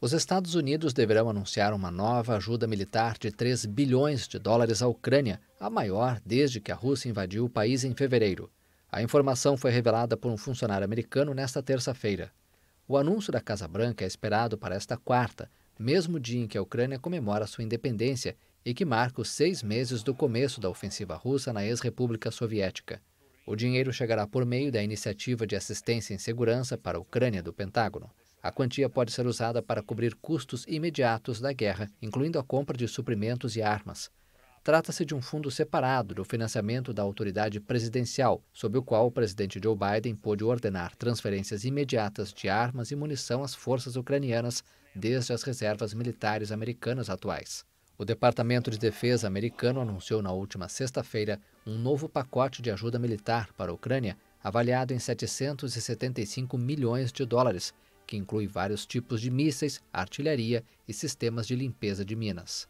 Os Estados Unidos deverão anunciar uma nova ajuda militar de 3 bilhões de dólares à Ucrânia, a maior desde que a Rússia invadiu o país em fevereiro. A informação foi revelada por um funcionário americano nesta terça-feira. O anúncio da Casa Branca é esperado para esta quarta, mesmo dia em que a Ucrânia comemora sua independência e que marca os seis meses do começo da ofensiva russa na ex-república soviética. O dinheiro chegará por meio da Iniciativa de Assistência em Segurança para a Ucrânia do Pentágono. A quantia pode ser usada para cobrir custos imediatos da guerra, incluindo a compra de suprimentos e armas. Trata-se de um fundo separado do financiamento da autoridade presidencial, sob o qual o presidente Joe Biden pôde ordenar transferências imediatas de armas e munição às forças ucranianas desde as reservas militares americanas atuais. O Departamento de Defesa americano anunciou na última sexta-feira um novo pacote de ajuda militar para a Ucrânia, avaliado em 775 milhões de dólares, que inclui vários tipos de mísseis, artilharia e sistemas de limpeza de minas.